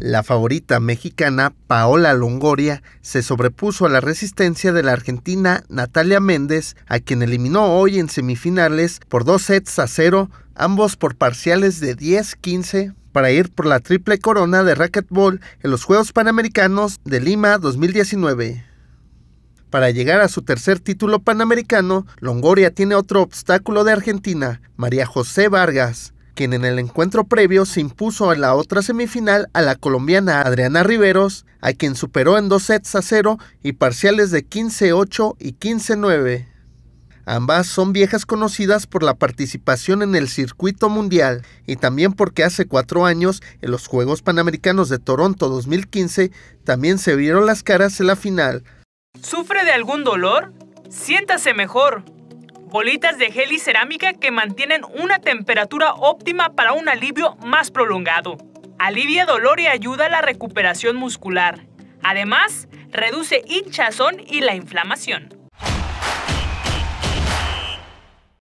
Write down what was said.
La favorita mexicana Paola Longoria se sobrepuso a la resistencia de la argentina Natalia Méndez, a quien eliminó hoy en semifinales por dos sets a cero, ambos por parciales de 10-15 para ir por la triple corona de racquetball en los Juegos Panamericanos de Lima 2019. Para llegar a su tercer título panamericano, Longoria tiene otro obstáculo de Argentina, María José Vargas, quien en el encuentro previo se impuso en la otra semifinal a la colombiana Adriana Riveros, a quien superó en dos sets a cero y parciales de 15-8 y 15-9. Ambas son viejas conocidas por la participación en el circuito mundial y también porque hace cuatro años, en los Juegos Panamericanos de Toronto 2015, también se vieron las caras en la final. ¿Sufre de algún dolor? Siéntase mejor bolitas de gel y cerámica que mantienen una temperatura óptima para un alivio más prolongado. Alivia dolor y ayuda a la recuperación muscular. Además, reduce hinchazón y la inflamación.